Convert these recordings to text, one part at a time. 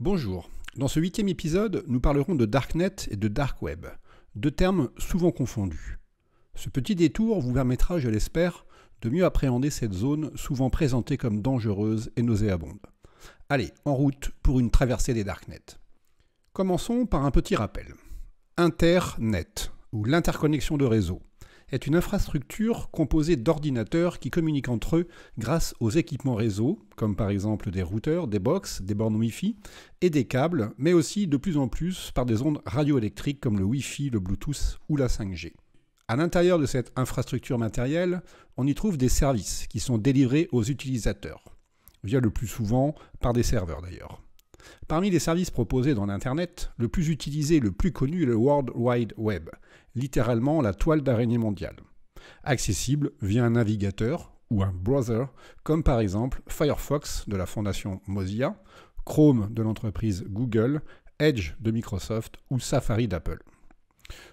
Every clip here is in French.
Bonjour. Dans ce huitième épisode, nous parlerons de Darknet et de Dark Web, deux termes souvent confondus. Ce petit détour vous permettra, je l'espère, de mieux appréhender cette zone souvent présentée comme dangereuse et nauséabonde. Allez, en route pour une traversée des Darknet. Commençons par un petit rappel. Internet, ou l'interconnexion de réseaux, est une infrastructure composée d'ordinateurs qui communiquent entre eux grâce aux équipements réseau, comme par exemple des routeurs, des box, des bornes Wi-Fi et des câbles, mais aussi de plus en plus par des ondes radioélectriques comme le Wi-Fi, le Bluetooth ou la 5G. À l'intérieur de cette infrastructure matérielle, on y trouve des services qui sont délivrés aux utilisateurs, via le plus souvent par des serveurs d'ailleurs. Parmi les services proposés dans l'Internet, le plus utilisé et le plus connu est le World Wide Web, littéralement la toile d'araignée mondiale, accessible via un navigateur ou un browser, comme par exemple Firefox de la fondation Mozilla, Chrome de l'entreprise Google, Edge de Microsoft ou Safari d'Apple.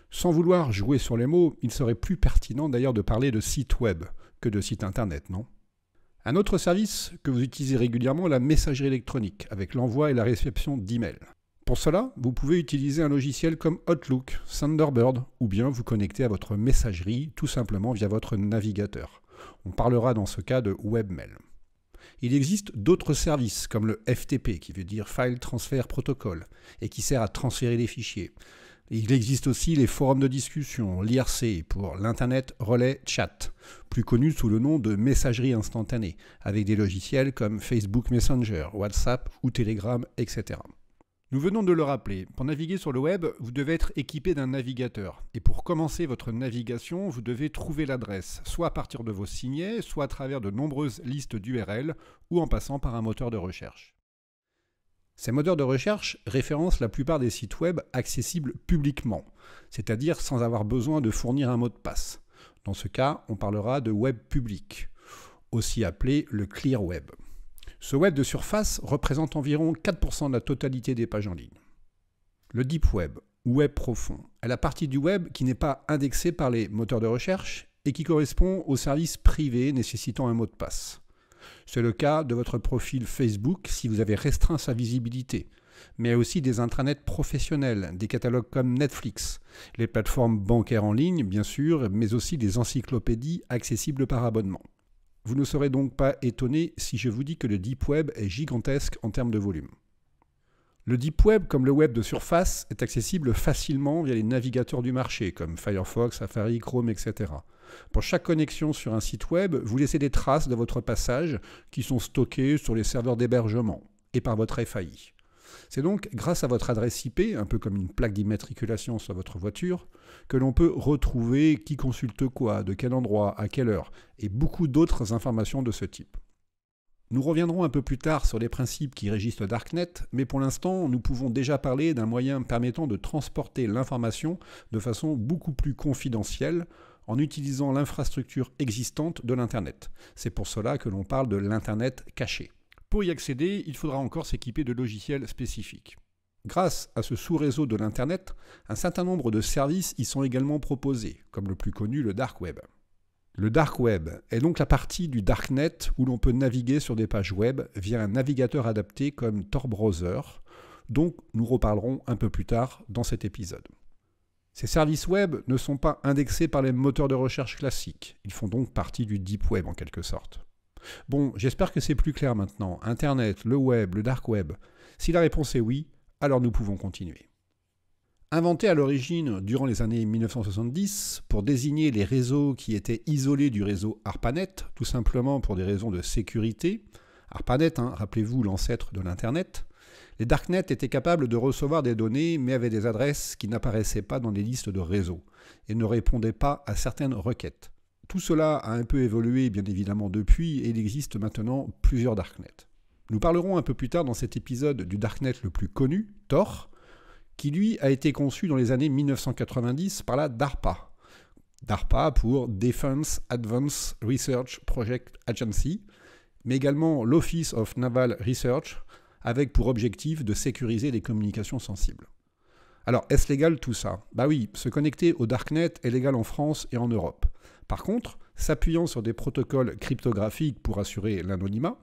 Sans vouloir jouer sur les mots, il serait plus pertinent d'ailleurs de parler de site web que de site internet, non Un autre service que vous utilisez régulièrement est la messagerie électronique, avec l'envoi et la réception d'emails. Pour cela, vous pouvez utiliser un logiciel comme Outlook, Thunderbird, ou bien vous connecter à votre messagerie tout simplement via votre navigateur. On parlera dans ce cas de webmail. Il existe d'autres services comme le FTP, qui veut dire File Transfer Protocol, et qui sert à transférer des fichiers. Il existe aussi les forums de discussion, l'IRC, pour l'Internet Relais Chat, plus connu sous le nom de messagerie instantanée, avec des logiciels comme Facebook Messenger, WhatsApp ou Telegram, etc. Nous venons de le rappeler, pour naviguer sur le web, vous devez être équipé d'un navigateur. Et pour commencer votre navigation, vous devez trouver l'adresse, soit à partir de vos signets, soit à travers de nombreuses listes d'URL, ou en passant par un moteur de recherche. Ces moteurs de recherche référencent la plupart des sites web accessibles publiquement, c'est-à-dire sans avoir besoin de fournir un mot de passe. Dans ce cas, on parlera de web public, aussi appelé le clear web. Ce web de surface représente environ 4% de la totalité des pages en ligne. Le deep web, ou web profond, est la partie du web qui n'est pas indexée par les moteurs de recherche et qui correspond aux services privés nécessitant un mot de passe. C'est le cas de votre profil Facebook si vous avez restreint sa visibilité, mais aussi des intranets professionnels, des catalogues comme Netflix, les plateformes bancaires en ligne bien sûr, mais aussi des encyclopédies accessibles par abonnement. Vous ne serez donc pas étonné si je vous dis que le Deep Web est gigantesque en termes de volume. Le Deep Web, comme le web de surface, est accessible facilement via les navigateurs du marché, comme Firefox, Safari, Chrome, etc. Pour chaque connexion sur un site web, vous laissez des traces de votre passage qui sont stockées sur les serveurs d'hébergement et par votre FAI. C'est donc grâce à votre adresse IP, un peu comme une plaque d'immatriculation sur votre voiture, que l'on peut retrouver qui consulte quoi, de quel endroit, à quelle heure, et beaucoup d'autres informations de ce type. Nous reviendrons un peu plus tard sur les principes qui régissent le Darknet, mais pour l'instant, nous pouvons déjà parler d'un moyen permettant de transporter l'information de façon beaucoup plus confidentielle en utilisant l'infrastructure existante de l'Internet. C'est pour cela que l'on parle de l'Internet caché. Pour y accéder, il faudra encore s'équiper de logiciels spécifiques. Grâce à ce sous-réseau de l'Internet, un certain nombre de services y sont également proposés, comme le plus connu, le Dark Web. Le Dark Web est donc la partie du Darknet où l'on peut naviguer sur des pages web via un navigateur adapté comme Tor Browser, dont nous reparlerons un peu plus tard dans cet épisode. Ces services web ne sont pas indexés par les moteurs de recherche classiques, ils font donc partie du Deep Web en quelque sorte. Bon, j'espère que c'est plus clair maintenant. Internet, le web, le dark web. Si la réponse est oui, alors nous pouvons continuer. Inventé à l'origine durant les années 1970 pour désigner les réseaux qui étaient isolés du réseau ARPANET, tout simplement pour des raisons de sécurité, ARPANET, hein, rappelez-vous l'ancêtre de l'Internet, les Darknets étaient capables de recevoir des données mais avaient des adresses qui n'apparaissaient pas dans les listes de réseaux et ne répondaient pas à certaines requêtes. Tout cela a un peu évolué bien évidemment depuis et il existe maintenant plusieurs Darknets. Nous parlerons un peu plus tard dans cet épisode du Darknet le plus connu, Tor, qui lui a été conçu dans les années 1990 par la DARPA. DARPA pour Defense Advanced Research Project Agency, mais également l'Office of Naval Research, avec pour objectif de sécuriser les communications sensibles. Alors, est-ce légal tout ça Bah oui, se connecter au Darknet est légal en France et en Europe. Par contre, s'appuyant sur des protocoles cryptographiques pour assurer l'anonymat,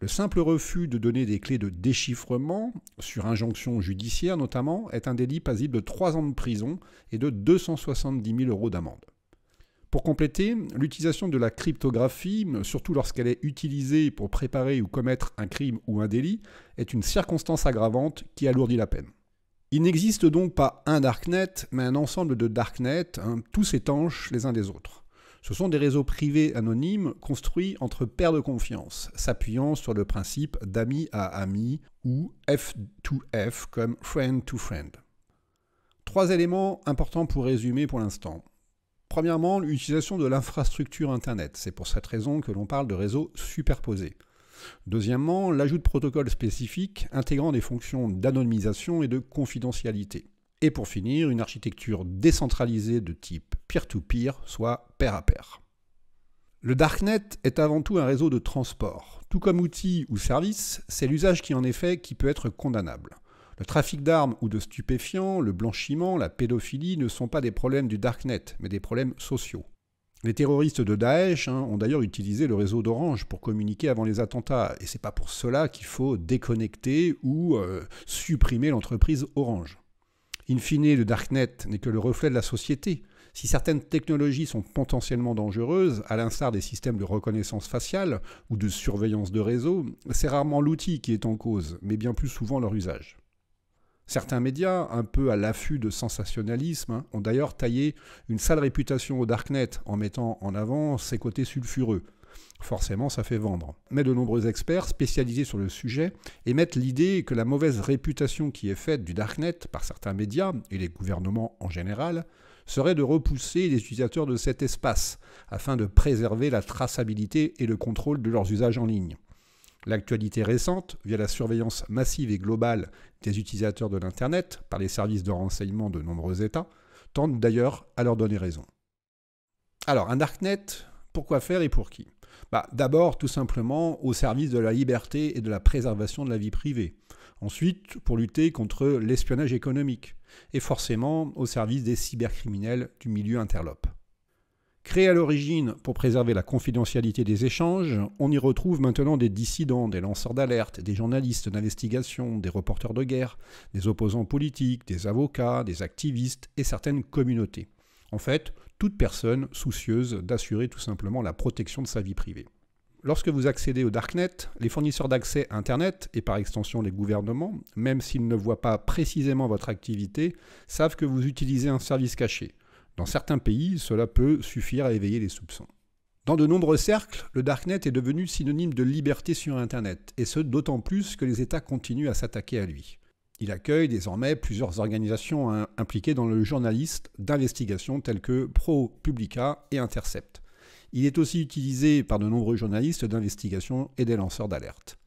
le simple refus de donner des clés de déchiffrement, sur injonction judiciaire notamment, est un délit passible de 3 ans de prison et de 270 000 euros d'amende. Pour compléter, l'utilisation de la cryptographie, surtout lorsqu'elle est utilisée pour préparer ou commettre un crime ou un délit, est une circonstance aggravante qui alourdit la peine. Il n'existe donc pas un darknet, mais un ensemble de darknets, hein, tous étanches les uns des autres. Ce sont des réseaux privés anonymes construits entre paires de confiance, s'appuyant sur le principe d'ami à ami ou F2F comme friend to friend. Trois éléments importants pour résumer pour l'instant. Premièrement, l'utilisation de l'infrastructure Internet. C'est pour cette raison que l'on parle de réseaux superposés. Deuxièmement, l'ajout de protocoles spécifiques intégrant des fonctions d'anonymisation et de confidentialité. Et pour finir, une architecture décentralisée de type peer-to-peer, soit pair à pair. Le Darknet est avant tout un réseau de transport. Tout comme outil ou service, c'est l'usage qui en effet qui peut être condamnable. Le trafic d'armes ou de stupéfiants, le blanchiment, la pédophilie ne sont pas des problèmes du Darknet, mais des problèmes sociaux. Les terroristes de Daesh hein, ont d'ailleurs utilisé le réseau d'Orange pour communiquer avant les attentats, et c'est pas pour cela qu'il faut déconnecter ou euh, supprimer l'entreprise Orange. In fine, le Darknet n'est que le reflet de la société. Si certaines technologies sont potentiellement dangereuses, à l'instar des systèmes de reconnaissance faciale ou de surveillance de réseau, c'est rarement l'outil qui est en cause, mais bien plus souvent leur usage. Certains médias, un peu à l'affût de sensationnalisme, hein, ont d'ailleurs taillé une sale réputation au Darknet en mettant en avant ses côtés sulfureux, forcément ça fait vendre. Mais de nombreux experts spécialisés sur le sujet émettent l'idée que la mauvaise réputation qui est faite du Darknet par certains médias et les gouvernements en général serait de repousser les utilisateurs de cet espace afin de préserver la traçabilité et le contrôle de leurs usages en ligne. L'actualité récente, via la surveillance massive et globale des utilisateurs de l'Internet par les services de renseignement de nombreux États, tente d'ailleurs à leur donner raison. Alors, un Darknet, pourquoi faire et pour qui bah, d'abord, tout simplement, au service de la liberté et de la préservation de la vie privée. Ensuite, pour lutter contre l'espionnage économique. Et forcément, au service des cybercriminels du milieu interlope. Créé à l'origine pour préserver la confidentialité des échanges, on y retrouve maintenant des dissidents, des lanceurs d'alerte, des journalistes d'investigation, des reporters de guerre, des opposants politiques, des avocats, des activistes et certaines communautés. En fait, toute personne soucieuse d'assurer tout simplement la protection de sa vie privée. Lorsque vous accédez au Darknet, les fournisseurs d'accès Internet, et par extension les gouvernements, même s'ils ne voient pas précisément votre activité, savent que vous utilisez un service caché. Dans certains pays, cela peut suffire à éveiller les soupçons. Dans de nombreux cercles, le Darknet est devenu synonyme de liberté sur Internet, et ce d'autant plus que les États continuent à s'attaquer à lui. Il accueille désormais plusieurs organisations hein, impliquées dans le journaliste d'investigation telles que Pro, Publica et Intercept. Il est aussi utilisé par de nombreux journalistes d'investigation et des lanceurs d'alerte.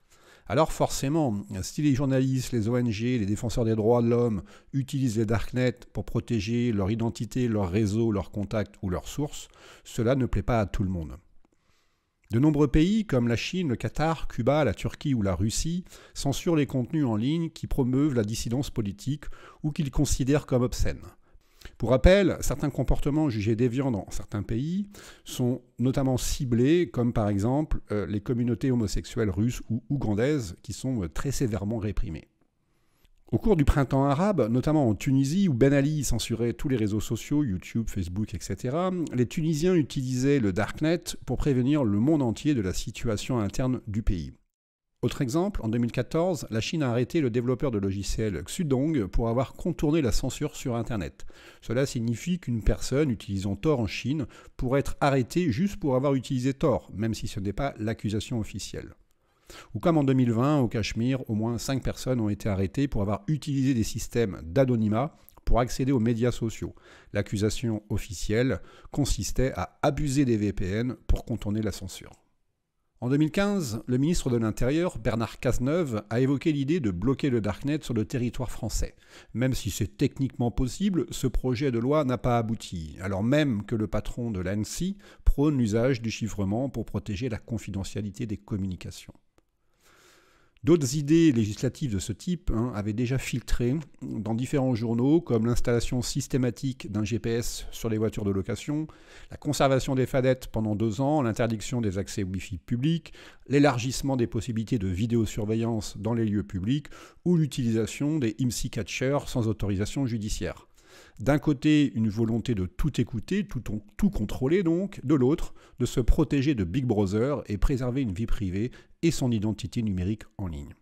Alors forcément, si les journalistes, les ONG, les défenseurs des droits de l'homme utilisent les Darknet pour protéger leur identité, leur réseau, leurs contacts ou leurs sources, cela ne plaît pas à tout le monde. De nombreux pays, comme la Chine, le Qatar, Cuba, la Turquie ou la Russie, censurent les contenus en ligne qui promeuvent la dissidence politique ou qu'ils considèrent comme obscènes. Pour rappel, certains comportements jugés déviants dans certains pays sont notamment ciblés, comme par exemple euh, les communautés homosexuelles russes ou ougandaises, qui sont euh, très sévèrement réprimées. Au cours du printemps arabe, notamment en Tunisie où Ben Ali censurait tous les réseaux sociaux, YouTube, Facebook, etc., les Tunisiens utilisaient le Darknet pour prévenir le monde entier de la situation interne du pays. Autre exemple, en 2014, la Chine a arrêté le développeur de logiciel Xudong pour avoir contourné la censure sur Internet. Cela signifie qu'une personne utilisant Tor en Chine pourrait être arrêtée juste pour avoir utilisé Tor, même si ce n'est pas l'accusation officielle. Ou comme en 2020, au Cachemire, au moins 5 personnes ont été arrêtées pour avoir utilisé des systèmes d'anonymat pour accéder aux médias sociaux. L'accusation officielle consistait à abuser des VPN pour contourner la censure. En 2015, le ministre de l'Intérieur, Bernard Cazeneuve, a évoqué l'idée de bloquer le Darknet sur le territoire français. Même si c'est techniquement possible, ce projet de loi n'a pas abouti, alors même que le patron de l'ANSI prône l'usage du chiffrement pour protéger la confidentialité des communications. D'autres idées législatives de ce type hein, avaient déjà filtré dans différents journaux, comme l'installation systématique d'un GPS sur les voitures de location, la conservation des fadettes pendant deux ans, l'interdiction des accès Wi-Fi publics, l'élargissement des possibilités de vidéosurveillance dans les lieux publics ou l'utilisation des IMSI catchers sans autorisation judiciaire. D'un côté, une volonté de tout écouter, tout, contrôler donc, de l'autre, de se protéger de Big Brother et préserver une vie privée et son identité numérique en ligne.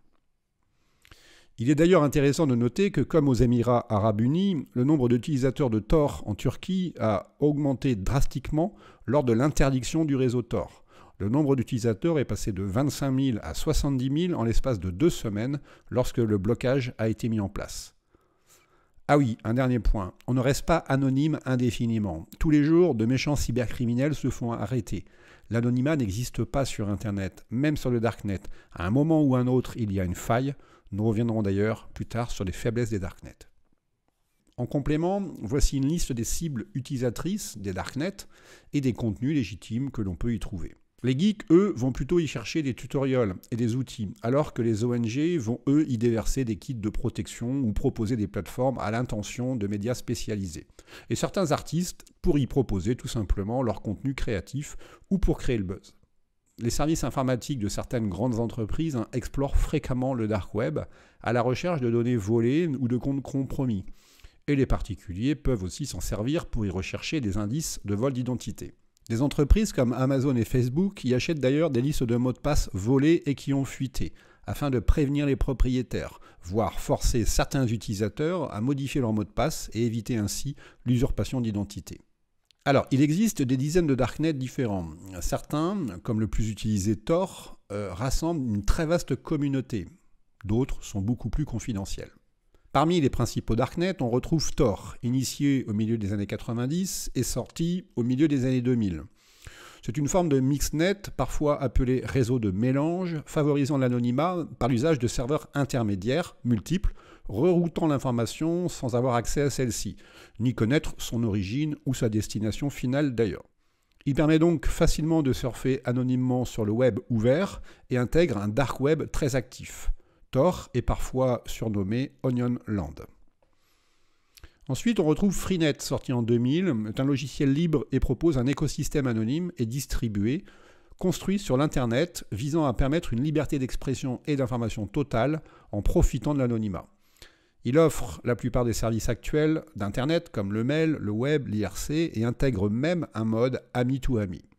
Il est d'ailleurs intéressant de noter que, comme aux Émirats arabes unis, le nombre d'utilisateurs de Tor en Turquie a augmenté drastiquement lors de l'interdiction du réseau Tor. Le nombre d'utilisateurs est passé de 25 000 à 70 000 en l'espace de deux semaines lorsque le blocage a été mis en place. Ah oui, un dernier point. On ne reste pas anonyme indéfiniment. Tous les jours, de méchants cybercriminels se font arrêter. L'anonymat n'existe pas sur Internet, même sur le Darknet. À un moment ou un autre, il y a une faille. Nous reviendrons d'ailleurs plus tard sur les faiblesses des Darknet. En complément, voici une liste des cibles utilisatrices des Darknet et des contenus légitimes que l'on peut y trouver. Les geeks, eux, vont plutôt y chercher des tutoriels et des outils, alors que les ONG vont, eux, y déverser des kits de protection ou proposer des plateformes à l'intention de médias spécialisés. Et certains artistes pour y proposer tout simplement leur contenu créatif ou pour créer le buzz. Les services informatiques de certaines grandes entreprises hein, explorent fréquemment le dark web à la recherche de données volées ou de comptes compromis. Et les particuliers peuvent aussi s'en servir pour y rechercher des indices de vol d'identité. Des entreprises comme Amazon et Facebook y achètent d'ailleurs des listes de mots de passe volés et qui ont fuité, afin de prévenir les propriétaires, voire forcer certains utilisateurs à modifier leur mots de passe et éviter ainsi l'usurpation d'identité. Alors, il existe des dizaines de darknets différents. Certains, comme le plus utilisé Tor, euh, rassemblent une très vaste communauté. D'autres sont beaucoup plus confidentiels. Parmi les principaux Darknet, on retrouve Tor, initié au milieu des années 90 et sorti au milieu des années 2000. C'est une forme de mixnet, parfois appelé réseau de mélange, favorisant l'anonymat par l'usage de serveurs intermédiaires, multiples, reroutant l'information sans avoir accès à celle-ci, ni connaître son origine ou sa destination finale d'ailleurs. Il permet donc facilement de surfer anonymement sur le web ouvert et intègre un dark web très actif. Thor est parfois surnommé Onion Land. Ensuite, on retrouve Freenet, sorti en 2000, est un logiciel libre et propose un écosystème anonyme et distribué, construit sur l'Internet, visant à permettre une liberté d'expression et d'information totale en profitant de l'anonymat. Il offre la plupart des services actuels d'Internet, comme le mail, le web, l'IRC, et intègre même un mode ami-to-ami. ami to ami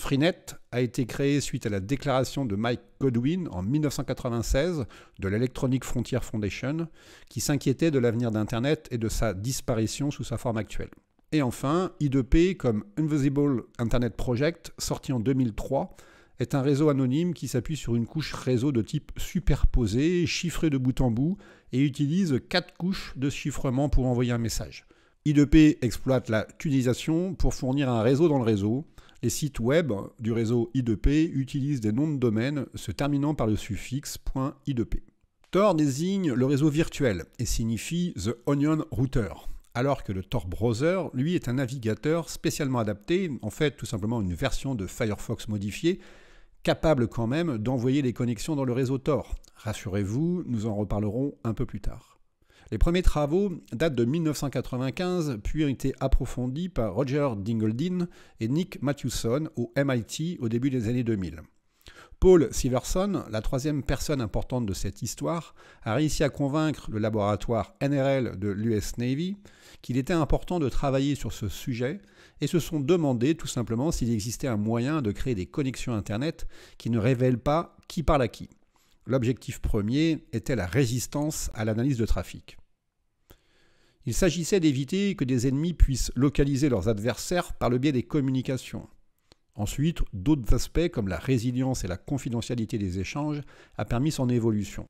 Freenet a été créé suite à la déclaration de Mike Godwin en 1996 de l'Electronic Frontier Foundation, qui s'inquiétait de l'avenir d'Internet et de sa disparition sous sa forme actuelle. Et enfin, I2P comme Invisible Internet Project, sorti en 2003, est un réseau anonyme qui s'appuie sur une couche réseau de type superposé, chiffré de bout en bout, et utilise quatre couches de chiffrement pour envoyer un message. I2P exploite la tunisation pour fournir un réseau dans le réseau, les sites web du réseau I2P utilisent des noms de domaine se terminant par le suffixe .i2p. Tor désigne le réseau virtuel et signifie The Onion Router, alors que le Tor Browser, lui, est un navigateur spécialement adapté, en fait tout simplement une version de Firefox modifiée, capable quand même d'envoyer les connexions dans le réseau Tor. Rassurez-vous, nous en reparlerons un peu plus tard. Les premiers travaux datent de 1995, puis ont été approfondis par Roger Dingledine et Nick Mathewson au MIT au début des années 2000. Paul Siverson, la troisième personne importante de cette histoire, a réussi à convaincre le laboratoire NRL de l'US Navy qu'il était important de travailler sur ce sujet et se sont demandé tout simplement s'il existait un moyen de créer des connexions Internet qui ne révèlent pas qui parle à qui. L'objectif premier était la résistance à l'analyse de trafic. Il s'agissait d'éviter que des ennemis puissent localiser leurs adversaires par le biais des communications. Ensuite, d'autres aspects comme la résilience et la confidentialité des échanges a permis son évolution.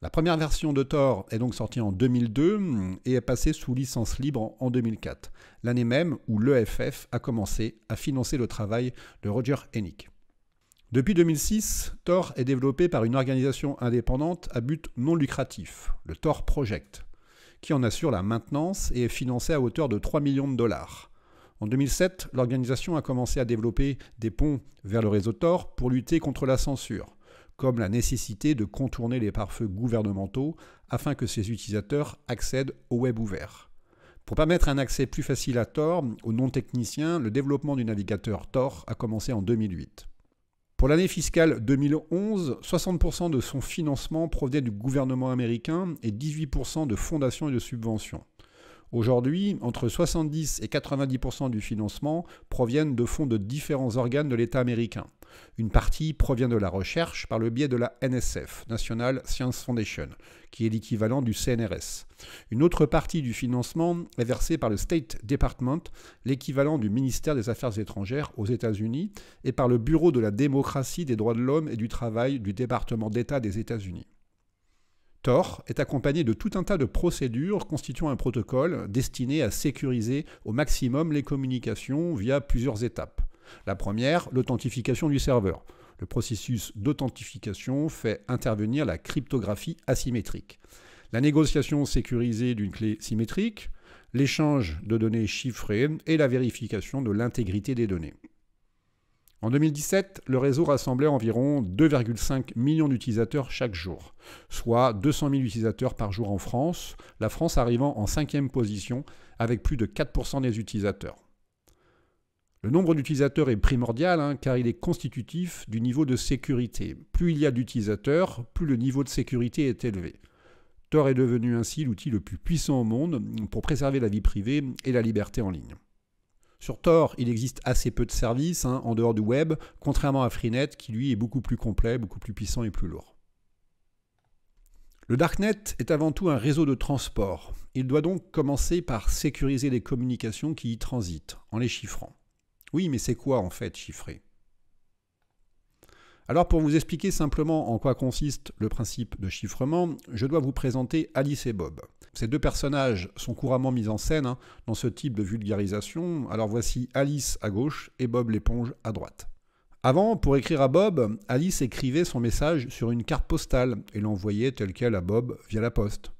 La première version de Tor est donc sortie en 2002 hum, et est passée sous licence libre en 2004, l'année même où l'EFF a commencé à financer le travail de Roger Hennig. Depuis 2006, Tor est développé par une organisation indépendante à but non lucratif, le Tor Project, qui en assure la maintenance et est financée à hauteur de 3 millions de dollars. En 2007, l'organisation a commencé à développer des ponts vers le réseau Tor pour lutter contre la censure, comme la nécessité de contourner les pare-feux gouvernementaux afin que ses utilisateurs accèdent au web ouvert. Pour permettre un accès plus facile à Tor aux non-techniciens, le développement du navigateur Tor a commencé en 2008. Pour l'année fiscale 2011, 60% de son financement provenait du gouvernement américain et 18% de fondations et de subventions. Aujourd'hui, entre 70 et 90% du financement proviennent de fonds de différents organes de l'État américain. Une partie provient de la recherche par le biais de la NSF, National Science Foundation, qui est l'équivalent du CNRS. Une autre partie du financement est versée par le State Department, l'équivalent du ministère des Affaires étrangères aux États-Unis, et par le Bureau de la démocratie, des droits de l'homme et du travail du département d'État des États-Unis. TOR est accompagné de tout un tas de procédures constituant un protocole destiné à sécuriser au maximum les communications via plusieurs étapes. La première, l'authentification du serveur. Le processus d'authentification fait intervenir la cryptographie asymétrique. La négociation sécurisée d'une clé symétrique, l'échange de données chiffrées et la vérification de l'intégrité des données. En 2017, le réseau rassemblait environ 2,5 millions d'utilisateurs chaque jour, soit 200 000 utilisateurs par jour en France, la France arrivant en cinquième position avec plus de 4% des utilisateurs. Le nombre d'utilisateurs est primordial hein, car il est constitutif du niveau de sécurité. Plus il y a d'utilisateurs, plus le niveau de sécurité est élevé. Tor est devenu ainsi l'outil le plus puissant au monde pour préserver la vie privée et la liberté en ligne. Sur Tor, il existe assez peu de services hein, en dehors du web, contrairement à Freenet qui lui est beaucoup plus complet, beaucoup plus puissant et plus lourd. Le Darknet est avant tout un réseau de transport. Il doit donc commencer par sécuriser les communications qui y transitent, en les chiffrant. Oui, mais c'est quoi en fait chiffrer alors pour vous expliquer simplement en quoi consiste le principe de chiffrement, je dois vous présenter Alice et Bob. Ces deux personnages sont couramment mis en scène hein, dans ce type de vulgarisation, alors voici Alice à gauche et Bob l'éponge à droite. Avant, pour écrire à Bob, Alice écrivait son message sur une carte postale et l'envoyait tel quel à Bob via la poste.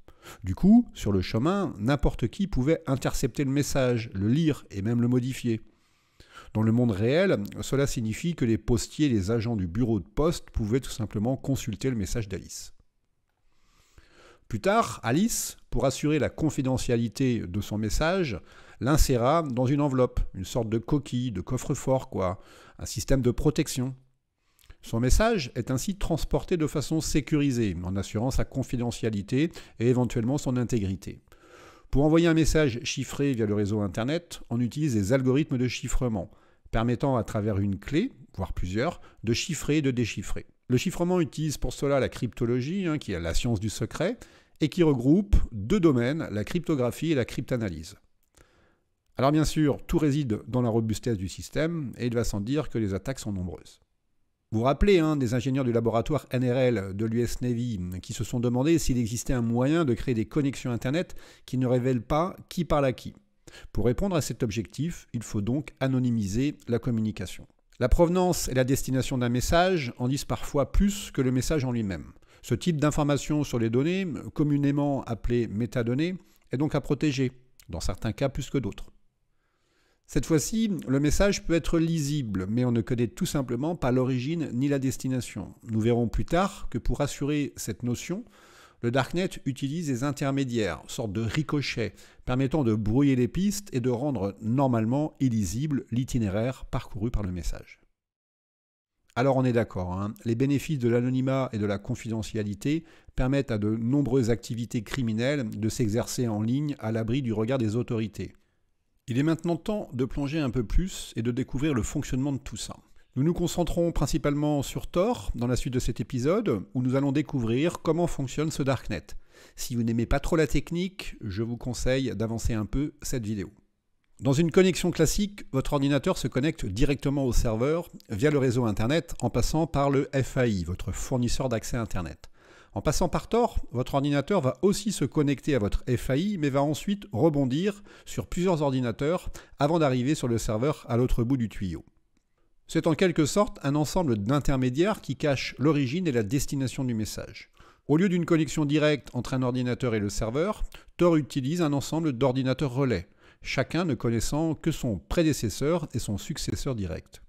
Du coup, sur le chemin, n'importe qui pouvait intercepter le message, le lire et même le modifier. Dans le monde réel, cela signifie que les postiers et les agents du bureau de poste pouvaient tout simplement consulter le message d'Alice. Plus tard, Alice, pour assurer la confidentialité de son message, l'inséra dans une enveloppe, une sorte de coquille, de coffre-fort, quoi, un système de protection. Son message est ainsi transporté de façon sécurisée, en assurant sa confidentialité et éventuellement son intégrité. Pour envoyer un message chiffré via le réseau Internet, on utilise des algorithmes de chiffrement, permettant à travers une clé, voire plusieurs, de chiffrer et de déchiffrer. Le chiffrement utilise pour cela la cryptologie, hein, qui est la science du secret, et qui regroupe deux domaines, la cryptographie et la cryptanalyse. Alors bien sûr, tout réside dans la robustesse du système, et il va sans dire que les attaques sont nombreuses. Vous vous rappelez hein, des ingénieurs du laboratoire NRL de l'US Navy qui se sont demandé s'il existait un moyen de créer des connexions Internet qui ne révèlent pas qui parle à qui. Pour répondre à cet objectif, il faut donc anonymiser la communication. La provenance et la destination d'un message en disent parfois plus que le message en lui-même. Ce type d'information sur les données, communément appelée métadonnées, est donc à protéger, dans certains cas plus que d'autres. Cette fois-ci, le message peut être lisible, mais on ne connaît tout simplement pas l'origine ni la destination. Nous verrons plus tard que pour assurer cette notion, le Darknet utilise des intermédiaires, sorte de ricochets, permettant de brouiller les pistes et de rendre normalement illisible l'itinéraire parcouru par le message. Alors on est d'accord, hein. les bénéfices de l'anonymat et de la confidentialité permettent à de nombreuses activités criminelles de s'exercer en ligne à l'abri du regard des autorités. Il est maintenant temps de plonger un peu plus et de découvrir le fonctionnement de tout ça. Nous nous concentrons principalement sur Tor dans la suite de cet épisode, où nous allons découvrir comment fonctionne ce Darknet. Si vous n'aimez pas trop la technique, je vous conseille d'avancer un peu cette vidéo. Dans une connexion classique, votre ordinateur se connecte directement au serveur via le réseau Internet en passant par le FAI, votre fournisseur d'accès Internet. En passant par Tor, votre ordinateur va aussi se connecter à votre FAI, mais va ensuite rebondir sur plusieurs ordinateurs avant d'arriver sur le serveur à l'autre bout du tuyau. C'est en quelque sorte un ensemble d'intermédiaires qui cachent l'origine et la destination du message. Au lieu d'une connexion directe entre un ordinateur et le serveur, Tor utilise un ensemble d'ordinateurs relais, chacun ne connaissant que son prédécesseur et son successeur direct.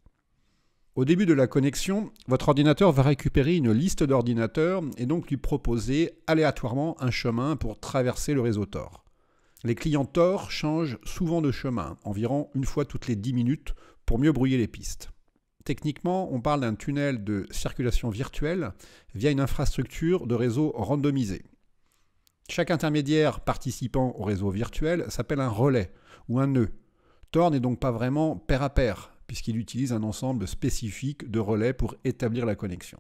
Au début de la connexion, votre ordinateur va récupérer une liste d'ordinateurs et donc lui proposer aléatoirement un chemin pour traverser le réseau Tor. Les clients Tor changent souvent de chemin, environ une fois toutes les 10 minutes, pour mieux brouiller les pistes. Techniquement, on parle d'un tunnel de circulation virtuelle via une infrastructure de réseau randomisé. Chaque intermédiaire participant au réseau virtuel s'appelle un relais ou un nœud. Tor n'est donc pas vraiment pair à pair, puisqu'il utilise un ensemble spécifique de relais pour établir la connexion.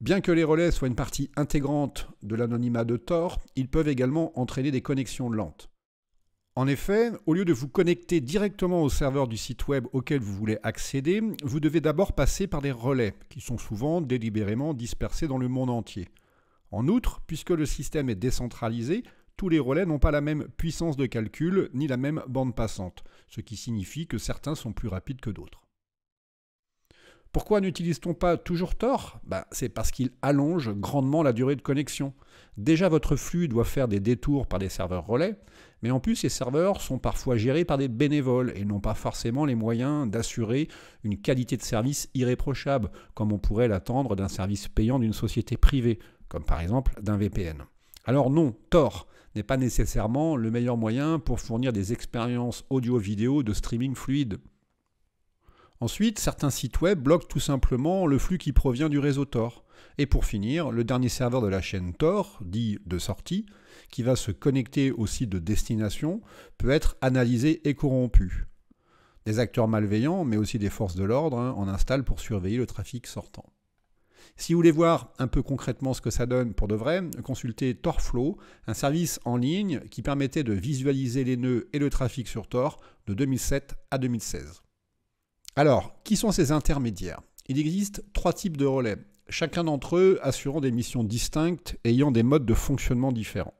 Bien que les relais soient une partie intégrante de l'anonymat de Tor, ils peuvent également entraîner des connexions lentes. En effet, au lieu de vous connecter directement au serveur du site web auquel vous voulez accéder, vous devez d'abord passer par des relais, qui sont souvent délibérément dispersés dans le monde entier. En outre, puisque le système est décentralisé, tous les relais n'ont pas la même puissance de calcul ni la même bande passante, ce qui signifie que certains sont plus rapides que d'autres. Pourquoi n'utilise-t-on pas toujours Tor ben, C'est parce qu'il allonge grandement la durée de connexion. Déjà, votre flux doit faire des détours par des serveurs relais, mais en plus, ces serveurs sont parfois gérés par des bénévoles et n'ont pas forcément les moyens d'assurer une qualité de service irréprochable, comme on pourrait l'attendre d'un service payant d'une société privée, comme par exemple d'un VPN. Alors non, Tor n'est pas nécessairement le meilleur moyen pour fournir des expériences audio-vidéo de streaming fluide. Ensuite, certains sites web bloquent tout simplement le flux qui provient du réseau Tor. Et pour finir, le dernier serveur de la chaîne Tor, dit de sortie, qui va se connecter au site de destination, peut être analysé et corrompu. Des acteurs malveillants, mais aussi des forces de l'ordre, hein, en installent pour surveiller le trafic sortant. Si vous voulez voir un peu concrètement ce que ça donne pour de vrai, consultez Torflow, un service en ligne qui permettait de visualiser les nœuds et le trafic sur Tor de 2007 à 2016. Alors, qui sont ces intermédiaires Il existe trois types de relais, chacun d'entre eux assurant des missions distinctes, ayant des modes de fonctionnement différents.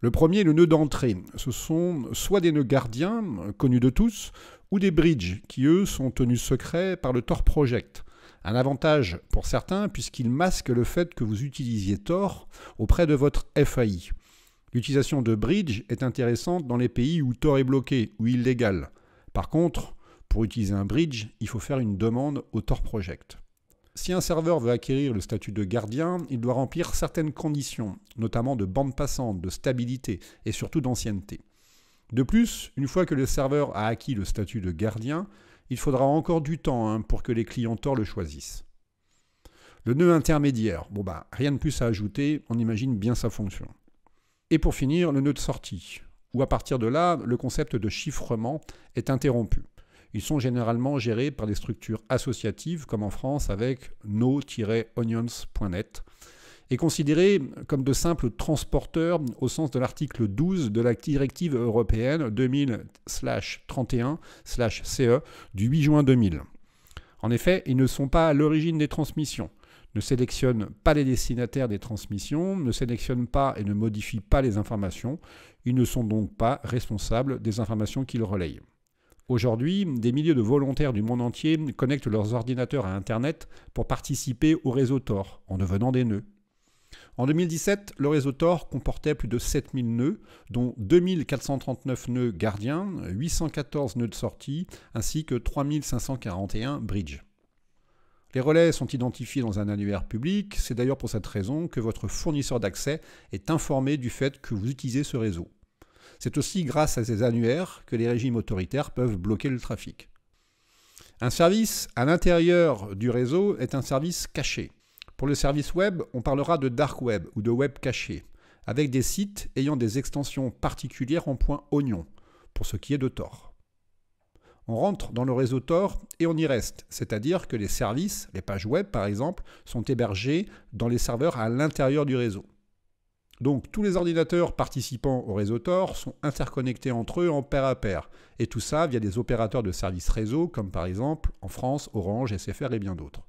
Le premier est le nœud d'entrée. Ce sont soit des nœuds gardiens, euh, connus de tous, ou des bridges, qui eux sont tenus secrets par le Tor Project, un avantage pour certains puisqu'il masque le fait que vous utilisiez Tor auprès de votre FAI. L'utilisation de Bridge est intéressante dans les pays où Tor est bloqué ou illégal. Par contre, pour utiliser un bridge, il faut faire une demande au Tor Project. Si un serveur veut acquérir le statut de gardien, il doit remplir certaines conditions, notamment de bande passante, de stabilité et surtout d'ancienneté. De plus, une fois que le serveur a acquis le statut de gardien, il faudra encore du temps hein, pour que les clients le choisissent. Le nœud intermédiaire, bon bah rien de plus à ajouter, on imagine bien sa fonction. Et pour finir, le nœud de sortie, où à partir de là, le concept de chiffrement est interrompu. Ils sont généralement gérés par des structures associatives, comme en France avec no-onions.net, est considéré comme de simples transporteurs au sens de l'article 12 de la directive européenne 2000/31/CE e du 8 juin 2000. En effet, ils ne sont pas à l'origine des transmissions, ne sélectionnent pas les destinataires des transmissions, ne sélectionnent pas et ne modifient pas les informations, ils ne sont donc pas responsables des informations qu'ils relayent. Aujourd'hui, des milliers de volontaires du monde entier connectent leurs ordinateurs à Internet pour participer au réseau Tor en devenant des nœuds. En 2017, le réseau Tor comportait plus de 7000 nœuds, dont 2439 nœuds gardiens, 814 nœuds de sortie, ainsi que 3541 bridges. Les relais sont identifiés dans un annuaire public, c'est d'ailleurs pour cette raison que votre fournisseur d'accès est informé du fait que vous utilisez ce réseau. C'est aussi grâce à ces annuaires que les régimes autoritaires peuvent bloquer le trafic. Un service à l'intérieur du réseau est un service caché. Pour le service web, on parlera de dark web ou de web caché, avec des sites ayant des extensions particulières en point oignon, pour ce qui est de Tor. On rentre dans le réseau Tor et on y reste, c'est-à-dire que les services, les pages web par exemple, sont hébergés dans les serveurs à l'intérieur du réseau. Donc tous les ordinateurs participant au réseau Tor sont interconnectés entre eux en pair à pair, et tout ça via des opérateurs de services réseau comme par exemple en France, Orange, SFR et bien d'autres.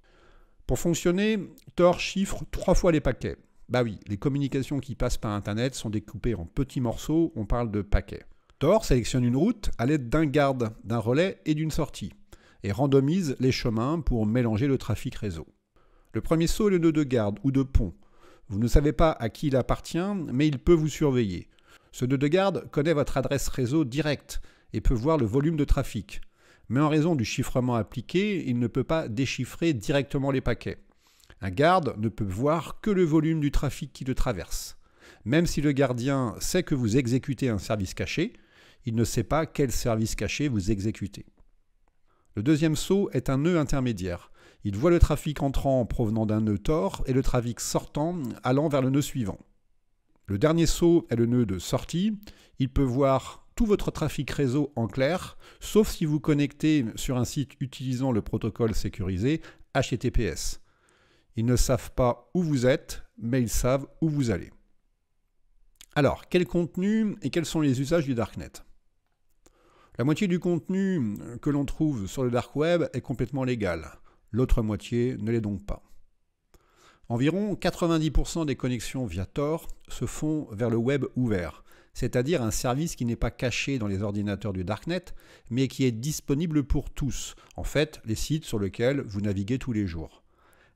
Pour fonctionner, Tor chiffre trois fois les paquets. Bah oui, les communications qui passent par Internet sont découpées en petits morceaux, on parle de paquets. Tor sélectionne une route à l'aide d'un garde, d'un relais et d'une sortie, et randomise les chemins pour mélanger le trafic réseau. Le premier saut est le nœud de garde ou de pont. Vous ne savez pas à qui il appartient, mais il peut vous surveiller. Ce nœud de garde connaît votre adresse réseau directe et peut voir le volume de trafic mais en raison du chiffrement appliqué, il ne peut pas déchiffrer directement les paquets. Un garde ne peut voir que le volume du trafic qui le traverse. Même si le gardien sait que vous exécutez un service caché, il ne sait pas quel service caché vous exécutez. Le deuxième saut est un nœud intermédiaire. Il voit le trafic entrant provenant d'un nœud tort et le trafic sortant allant vers le nœud suivant. Le dernier saut est le nœud de sortie. Il peut voir tout votre trafic réseau en clair, sauf si vous connectez sur un site utilisant le protocole sécurisé HTTPS. Ils ne savent pas où vous êtes, mais ils savent où vous allez. Alors, quel contenu et quels sont les usages du Darknet La moitié du contenu que l'on trouve sur le Dark Web est complètement légal. L'autre moitié ne l'est donc pas. Environ 90% des connexions via Tor se font vers le web ouvert, c'est-à-dire un service qui n'est pas caché dans les ordinateurs du Darknet, mais qui est disponible pour tous, en fait les sites sur lesquels vous naviguez tous les jours.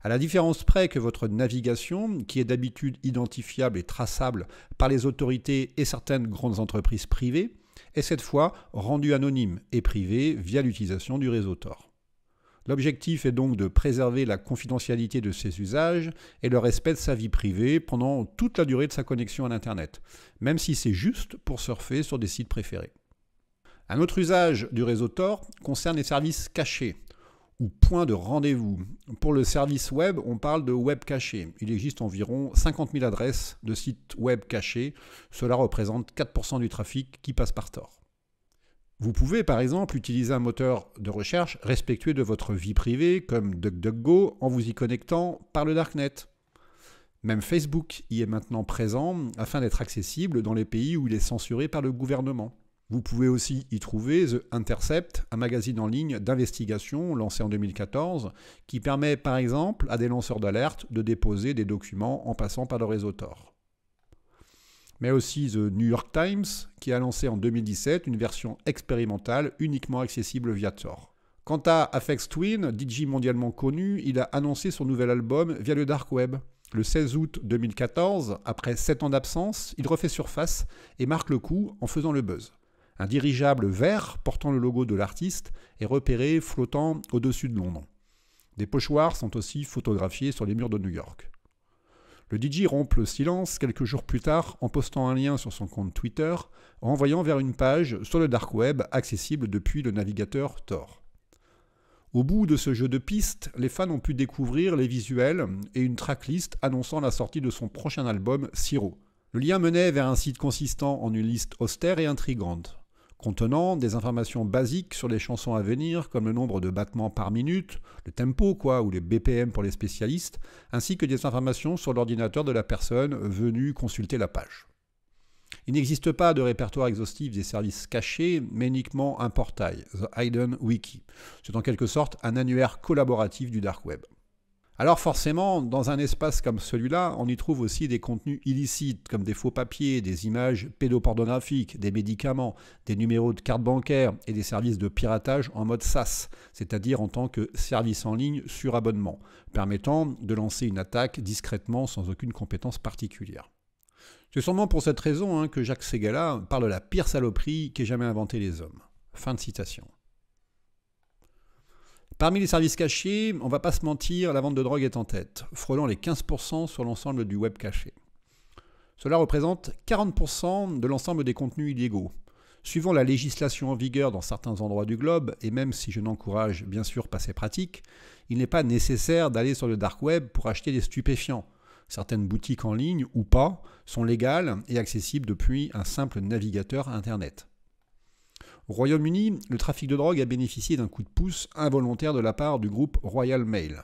À la différence près que votre navigation, qui est d'habitude identifiable et traçable par les autorités et certaines grandes entreprises privées, est cette fois rendue anonyme et privée via l'utilisation du réseau Tor. L'objectif est donc de préserver la confidentialité de ses usages et le respect de sa vie privée pendant toute la durée de sa connexion à l'Internet, même si c'est juste pour surfer sur des sites préférés. Un autre usage du réseau Tor concerne les services cachés ou points de rendez-vous. Pour le service web, on parle de web caché. Il existe environ 50 000 adresses de sites web cachés. Cela représente 4% du trafic qui passe par Tor. Vous pouvez par exemple utiliser un moteur de recherche respectueux de votre vie privée comme DuckDuckGo en vous y connectant par le Darknet. Même Facebook y est maintenant présent afin d'être accessible dans les pays où il est censuré par le gouvernement. Vous pouvez aussi y trouver The Intercept, un magazine en ligne d'investigation lancé en 2014 qui permet par exemple à des lanceurs d'alerte de déposer des documents en passant par le réseau Tor mais aussi The New York Times, qui a lancé en 2017 une version expérimentale uniquement accessible via Tor. Quant à Afex Twin, DJ mondialement connu, il a annoncé son nouvel album via le Dark Web. Le 16 août 2014, après 7 ans d'absence, il refait surface et marque le coup en faisant le buzz. Un dirigeable vert portant le logo de l'artiste est repéré flottant au-dessus de Londres. Des pochoirs sont aussi photographiés sur les murs de New York. Le DJ rompt le silence quelques jours plus tard en postant un lien sur son compte Twitter, envoyant vers une page sur le dark web accessible depuis le navigateur Tor. Au bout de ce jeu de pistes, les fans ont pu découvrir les visuels et une tracklist annonçant la sortie de son prochain album, Siro. Le lien menait vers un site consistant en une liste austère et intrigante contenant des informations basiques sur les chansons à venir, comme le nombre de battements par minute, le tempo quoi, ou les BPM pour les spécialistes, ainsi que des informations sur l'ordinateur de la personne venue consulter la page. Il n'existe pas de répertoire exhaustif des services cachés, mais uniquement un portail, The Hidden Wiki. C'est en quelque sorte un annuaire collaboratif du dark web. Alors forcément, dans un espace comme celui-là, on y trouve aussi des contenus illicites, comme des faux papiers, des images pédopornographiques, des médicaments, des numéros de carte bancaire et des services de piratage en mode SaaS, c'est-à-dire en tant que service en ligne sur abonnement, permettant de lancer une attaque discrètement sans aucune compétence particulière. C'est sûrement pour cette raison hein, que Jacques Segala parle de la pire saloperie qu'aient jamais inventée les hommes. Fin de citation. Parmi les services cachés, on ne va pas se mentir, la vente de drogue est en tête, frôlant les 15% sur l'ensemble du web caché. Cela représente 40% de l'ensemble des contenus illégaux. Suivant la législation en vigueur dans certains endroits du globe, et même si je n'encourage bien sûr pas ces pratiques, il n'est pas nécessaire d'aller sur le dark web pour acheter des stupéfiants. Certaines boutiques en ligne ou pas sont légales et accessibles depuis un simple navigateur Internet. Au Royaume-Uni, le trafic de drogue a bénéficié d'un coup de pouce involontaire de la part du groupe Royal Mail.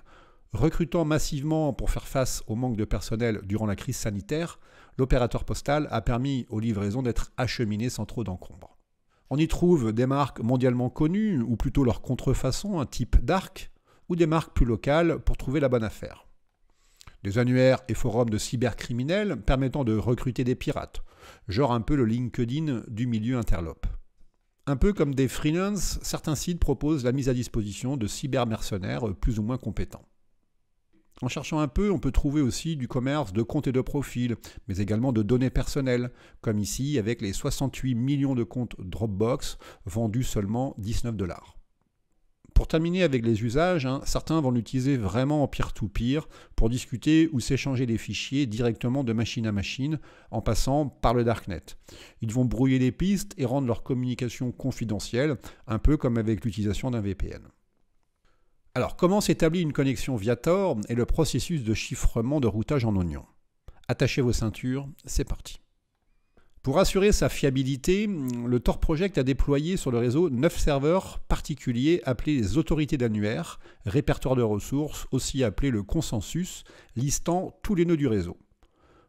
Recrutant massivement pour faire face au manque de personnel durant la crise sanitaire, l'opérateur postal a permis aux livraisons d'être acheminées sans trop d'encombre. On y trouve des marques mondialement connues, ou plutôt leur contrefaçon, un type d'arc, ou des marques plus locales pour trouver la bonne affaire. Des annuaires et forums de cybercriminels permettant de recruter des pirates, genre un peu le LinkedIn du milieu interlope. Un peu comme des freelance, certains sites proposent la mise à disposition de cybermercenaires euh, plus ou moins compétents. En cherchant un peu, on peut trouver aussi du commerce de comptes et de profils, mais également de données personnelles, comme ici avec les 68 millions de comptes Dropbox vendus seulement 19 dollars. Pour terminer avec les usages, hein, certains vont l'utiliser vraiment en peer-to-peer pour discuter ou s'échanger des fichiers directement de machine à machine en passant par le darknet. Ils vont brouiller les pistes et rendre leur communication confidentielle, un peu comme avec l'utilisation d'un VPN. Alors comment s'établit une connexion via Tor et le processus de chiffrement de routage en oignon Attachez vos ceintures, c'est parti. Pour assurer sa fiabilité, le Tor Project a déployé sur le réseau 9 serveurs particuliers appelés les autorités d'annuaire, répertoire de ressources, aussi appelé le consensus, listant tous les nœuds du réseau.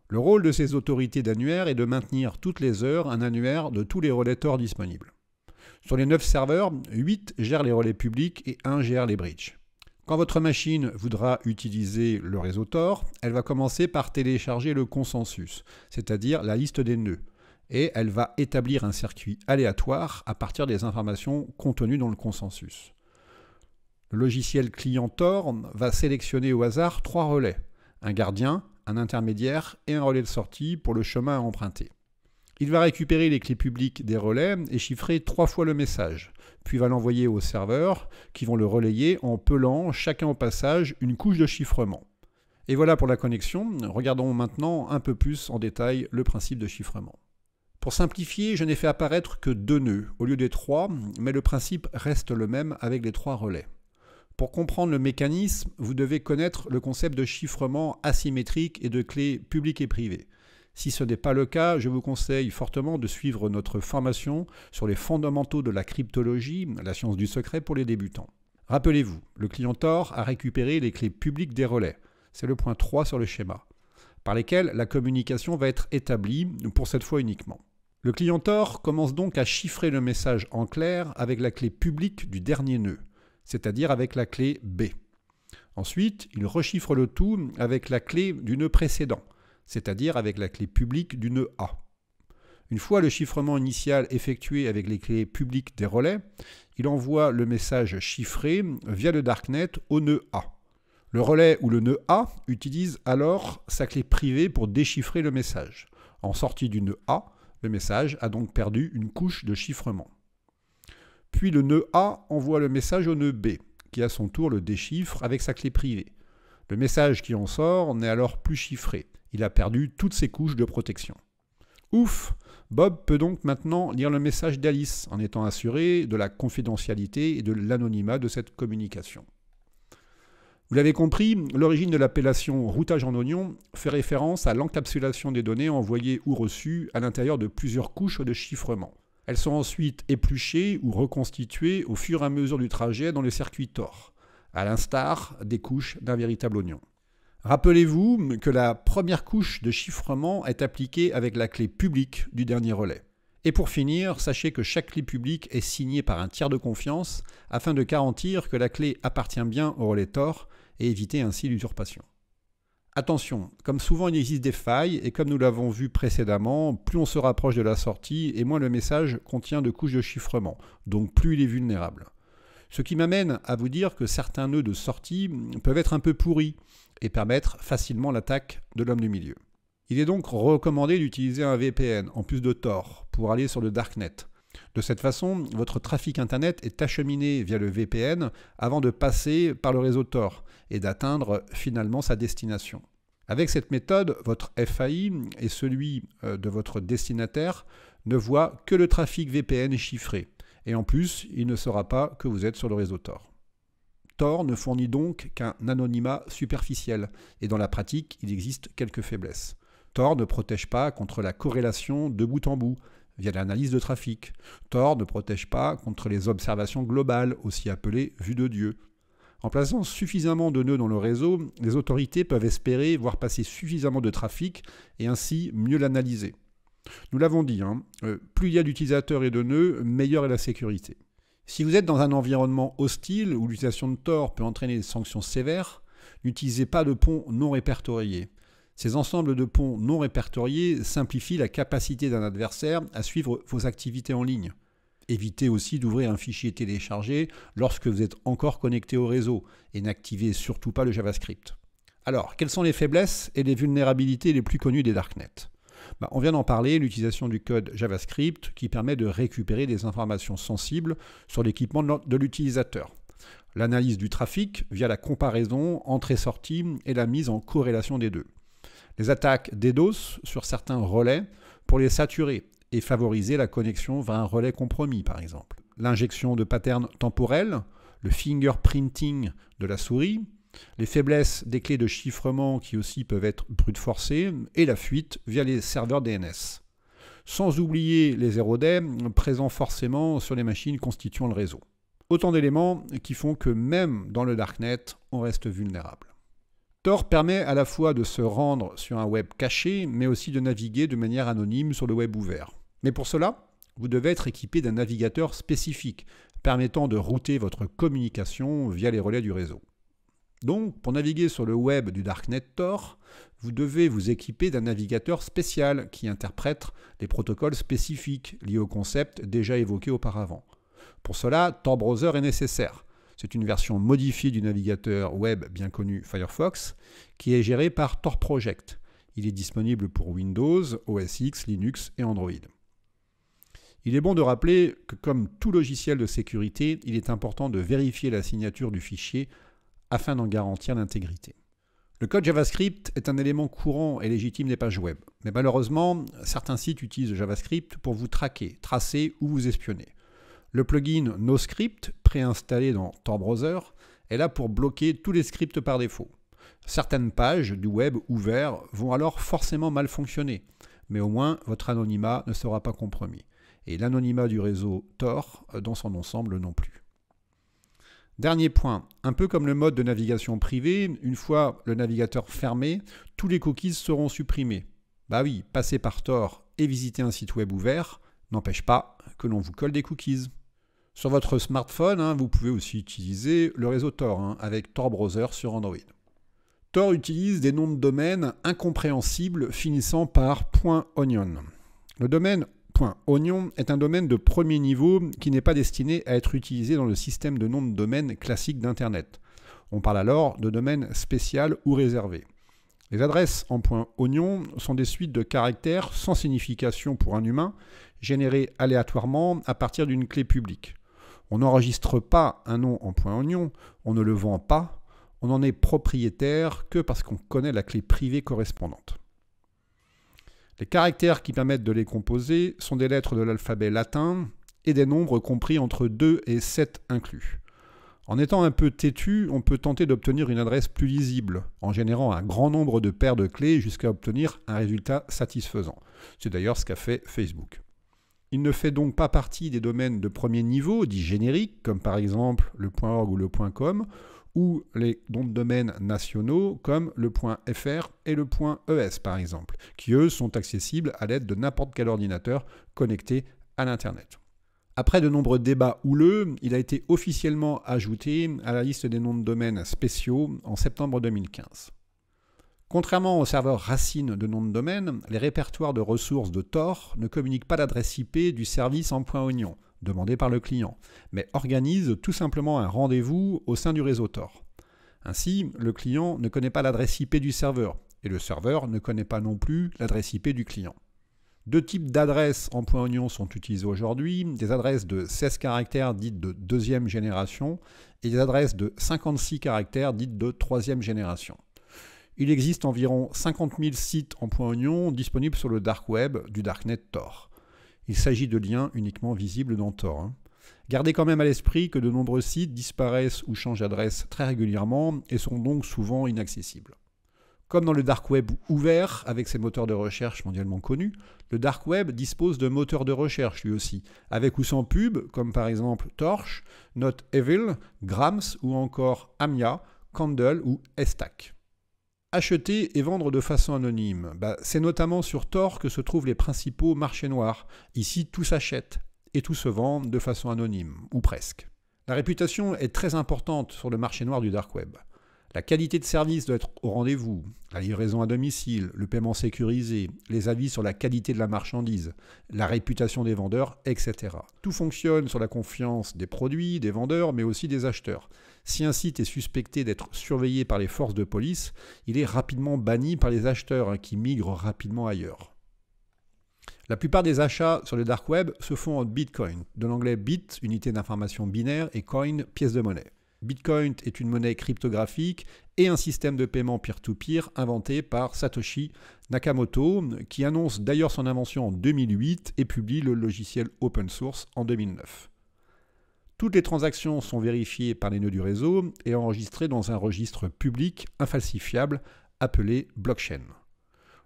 Le rôle de ces autorités d'annuaire est de maintenir toutes les heures un annuaire de tous les relais Tor disponibles. Sur les 9 serveurs, 8 gèrent les relais publics et 1 gère les bridges. Quand votre machine voudra utiliser le réseau Tor, elle va commencer par télécharger le consensus, c'est-à-dire la liste des nœuds et elle va établir un circuit aléatoire à partir des informations contenues dans le consensus. Le logiciel client Torn va sélectionner au hasard trois relais, un gardien, un intermédiaire et un relais de sortie pour le chemin à emprunter. Il va récupérer les clés publiques des relais et chiffrer trois fois le message, puis va l'envoyer aux serveurs qui vont le relayer en pelant chacun au passage une couche de chiffrement. Et voilà pour la connexion, regardons maintenant un peu plus en détail le principe de chiffrement. Pour simplifier, je n'ai fait apparaître que deux nœuds au lieu des trois, mais le principe reste le même avec les trois relais. Pour comprendre le mécanisme, vous devez connaître le concept de chiffrement asymétrique et de clés publiques et privées. Si ce n'est pas le cas, je vous conseille fortement de suivre notre formation sur les fondamentaux de la cryptologie, la science du secret pour les débutants. Rappelez-vous, le client Tor a récupéré les clés publiques des relais, c'est le point 3 sur le schéma, par lesquels la communication va être établie, pour cette fois uniquement. Le client Tor commence donc à chiffrer le message en clair avec la clé publique du dernier nœud, c'est-à-dire avec la clé B. Ensuite, il rechiffre le tout avec la clé du nœud précédent, c'est-à-dire avec la clé publique du nœud A. Une fois le chiffrement initial effectué avec les clés publiques des relais, il envoie le message chiffré via le darknet au nœud A. Le relais ou le nœud A utilise alors sa clé privée pour déchiffrer le message. En sortie du nœud A, le message a donc perdu une couche de chiffrement. Puis le nœud A envoie le message au nœud B, qui à son tour le déchiffre avec sa clé privée. Le message qui en sort n'est alors plus chiffré. Il a perdu toutes ses couches de protection. Ouf Bob peut donc maintenant lire le message d'Alice en étant assuré de la confidentialité et de l'anonymat de cette communication. Vous l'avez compris, l'origine de l'appellation routage en oignon fait référence à l'encapsulation des données envoyées ou reçues à l'intérieur de plusieurs couches de chiffrement. Elles sont ensuite épluchées ou reconstituées au fur et à mesure du trajet dans le circuit TOR, à l'instar des couches d'un véritable oignon. Rappelez-vous que la première couche de chiffrement est appliquée avec la clé publique du dernier relais. Et pour finir, sachez que chaque clé publique est signée par un tiers de confiance afin de garantir que la clé appartient bien au relais TOR et éviter ainsi l'usurpation. Attention, comme souvent il existe des failles, et comme nous l'avons vu précédemment, plus on se rapproche de la sortie, et moins le message contient de couches de chiffrement, donc plus il est vulnérable. Ce qui m'amène à vous dire que certains nœuds de sortie peuvent être un peu pourris, et permettre facilement l'attaque de l'homme du milieu. Il est donc recommandé d'utiliser un VPN, en plus de Tor, pour aller sur le Darknet, de cette façon, votre trafic Internet est acheminé via le VPN avant de passer par le réseau Tor et d'atteindre finalement sa destination. Avec cette méthode, votre FAI et celui euh, de votre destinataire ne voient que le trafic VPN chiffré, et en plus, il ne saura pas que vous êtes sur le réseau Tor. Tor ne fournit donc qu'un anonymat superficiel, et dans la pratique, il existe quelques faiblesses. Tor ne protège pas contre la corrélation de bout en bout, via l'analyse de trafic. Tor ne protège pas contre les observations globales, aussi appelées vues de Dieu. En plaçant suffisamment de nœuds dans le réseau, les autorités peuvent espérer voir passer suffisamment de trafic et ainsi mieux l'analyser. Nous l'avons dit, hein, euh, plus il y a d'utilisateurs et de nœuds, meilleure est la sécurité. Si vous êtes dans un environnement hostile où l'utilisation de Tor peut entraîner des sanctions sévères, n'utilisez pas de pont non répertorié. Ces ensembles de ponts non répertoriés simplifient la capacité d'un adversaire à suivre vos activités en ligne. Évitez aussi d'ouvrir un fichier téléchargé lorsque vous êtes encore connecté au réseau et n'activez surtout pas le JavaScript. Alors, quelles sont les faiblesses et les vulnérabilités les plus connues des Darknet bah, On vient d'en parler, l'utilisation du code JavaScript qui permet de récupérer des informations sensibles sur l'équipement de l'utilisateur. L'analyse du trafic via la comparaison entrée-sortie et la mise en corrélation des deux les attaques DDoS sur certains relais pour les saturer et favoriser la connexion vers un relais compromis par exemple. L'injection de patterns temporels, le fingerprinting de la souris, les faiblesses des clés de chiffrement qui aussi peuvent être brute forcées et la fuite via les serveurs DNS. Sans oublier les 0D présents forcément sur les machines constituant le réseau. Autant d'éléments qui font que même dans le darknet, on reste vulnérable. Tor permet à la fois de se rendre sur un web caché, mais aussi de naviguer de manière anonyme sur le web ouvert. Mais pour cela, vous devez être équipé d'un navigateur spécifique, permettant de router votre communication via les relais du réseau. Donc, pour naviguer sur le web du Darknet Tor, vous devez vous équiper d'un navigateur spécial qui interprète les protocoles spécifiques liés au concept déjà évoqué auparavant. Pour cela, Tor Browser est nécessaire. C'est une version modifiée du navigateur web bien connu Firefox, qui est géré par Tor Project. Il est disponible pour Windows, OS X, Linux et Android. Il est bon de rappeler que comme tout logiciel de sécurité, il est important de vérifier la signature du fichier afin d'en garantir l'intégrité. Le code JavaScript est un élément courant et légitime des pages web, mais malheureusement, certains sites utilisent JavaScript pour vous traquer, tracer ou vous espionner. Le plugin NoScript, préinstallé dans Tor Browser, est là pour bloquer tous les scripts par défaut. Certaines pages du web ouvert vont alors forcément mal fonctionner, mais au moins votre anonymat ne sera pas compromis. Et l'anonymat du réseau Tor euh, dans son ensemble non plus. Dernier point, un peu comme le mode de navigation privée, une fois le navigateur fermé, tous les cookies seront supprimés. Bah oui, passer par Tor et visiter un site web ouvert n'empêche pas que l'on vous colle des cookies. Sur votre smartphone, hein, vous pouvez aussi utiliser le réseau Tor hein, avec Tor Browser sur Android. Tor utilise des noms de domaine incompréhensibles finissant par .onion. Le domaine .onion est un domaine de premier niveau qui n'est pas destiné à être utilisé dans le système de noms de domaine classique d'Internet. On parle alors de domaine spécial ou réservé. Les adresses en .onion sont des suites de caractères sans signification pour un humain, générées aléatoirement à partir d'une clé publique. On n'enregistre pas un nom en point oignon, on ne le vend pas, on n'en est propriétaire que parce qu'on connaît la clé privée correspondante. Les caractères qui permettent de les composer sont des lettres de l'alphabet latin et des nombres compris entre 2 et 7 inclus. En étant un peu têtu, on peut tenter d'obtenir une adresse plus lisible, en générant un grand nombre de paires de clés jusqu'à obtenir un résultat satisfaisant. C'est d'ailleurs ce qu'a fait Facebook. Il ne fait donc pas partie des domaines de premier niveau, dits génériques, comme par exemple le .org ou le .com, ou les noms de domaines nationaux comme le .fr et le .es par exemple, qui eux sont accessibles à l'aide de n'importe quel ordinateur connecté à l'Internet. Après de nombreux débats houleux, il a été officiellement ajouté à la liste des noms de domaines spéciaux en septembre 2015. Contrairement aux serveurs racines de nom de domaine, les répertoires de ressources de Tor ne communiquent pas l'adresse IP du service en point oignon demandé par le client, mais organisent tout simplement un rendez-vous au sein du réseau Tor. Ainsi, le client ne connaît pas l'adresse IP du serveur et le serveur ne connaît pas non plus l'adresse IP du client. Deux types d'adresses en point oignon sont utilisées aujourd'hui, des adresses de 16 caractères dites de deuxième génération et des adresses de 56 caractères dites de troisième génération. Il existe environ 50 000 sites en point oignon disponibles sur le dark web du darknet Tor. Il s'agit de liens uniquement visibles dans Tor. Hein. Gardez quand même à l'esprit que de nombreux sites disparaissent ou changent d'adresse très régulièrement et sont donc souvent inaccessibles. Comme dans le dark web ouvert, avec ses moteurs de recherche mondialement connus, le dark web dispose de moteurs de recherche lui aussi, avec ou sans pub, comme par exemple Torch, Not Evil, Grams ou encore Amia, Candle ou Estac. Acheter et vendre de façon anonyme, bah, c'est notamment sur Tor que se trouvent les principaux marchés noirs. Ici, tout s'achète et tout se vend de façon anonyme, ou presque. La réputation est très importante sur le marché noir du dark web. La qualité de service doit être au rendez-vous, la livraison à domicile, le paiement sécurisé, les avis sur la qualité de la marchandise, la réputation des vendeurs, etc. Tout fonctionne sur la confiance des produits, des vendeurs, mais aussi des acheteurs. Si un site est suspecté d'être surveillé par les forces de police, il est rapidement banni par les acheteurs hein, qui migrent rapidement ailleurs. La plupart des achats sur le dark web se font en bitcoin, de l'anglais bit, unité d'information binaire, et coin, pièce de monnaie. Bitcoin est une monnaie cryptographique et un système de paiement peer to -peer inventé par Satoshi Nakamoto, qui annonce d'ailleurs son invention en 2008 et publie le logiciel open source en 2009. Toutes les transactions sont vérifiées par les nœuds du réseau et enregistrées dans un registre public infalsifiable appelé blockchain.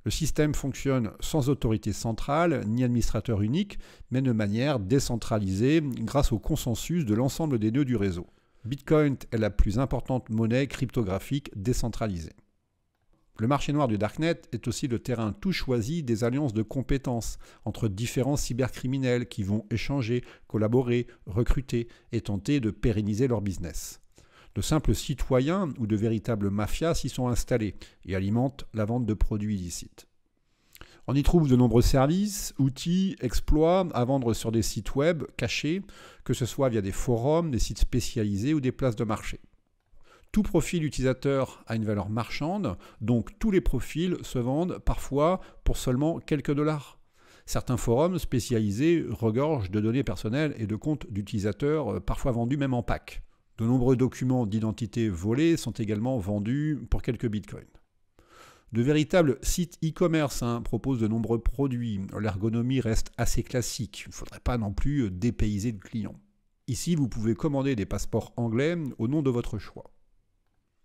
Le système fonctionne sans autorité centrale ni administrateur unique, mais de manière décentralisée grâce au consensus de l'ensemble des nœuds du réseau. Bitcoin est la plus importante monnaie cryptographique décentralisée. Le marché noir du Darknet est aussi le terrain tout choisi des alliances de compétences entre différents cybercriminels qui vont échanger, collaborer, recruter et tenter de pérenniser leur business. De simples citoyens ou de véritables mafias s'y sont installés et alimentent la vente de produits illicites. On y trouve de nombreux services, outils, exploits à vendre sur des sites web cachés, que ce soit via des forums, des sites spécialisés ou des places de marché. Tout profil utilisateur a une valeur marchande, donc tous les profils se vendent parfois pour seulement quelques dollars. Certains forums spécialisés regorgent de données personnelles et de comptes d'utilisateurs euh, parfois vendus même en pack. De nombreux documents d'identité volés sont également vendus pour quelques bitcoins. De véritables sites e-commerce hein, proposent de nombreux produits. L'ergonomie reste assez classique. Il ne faudrait pas non plus dépayser le client. Ici, vous pouvez commander des passeports anglais au nom de votre choix.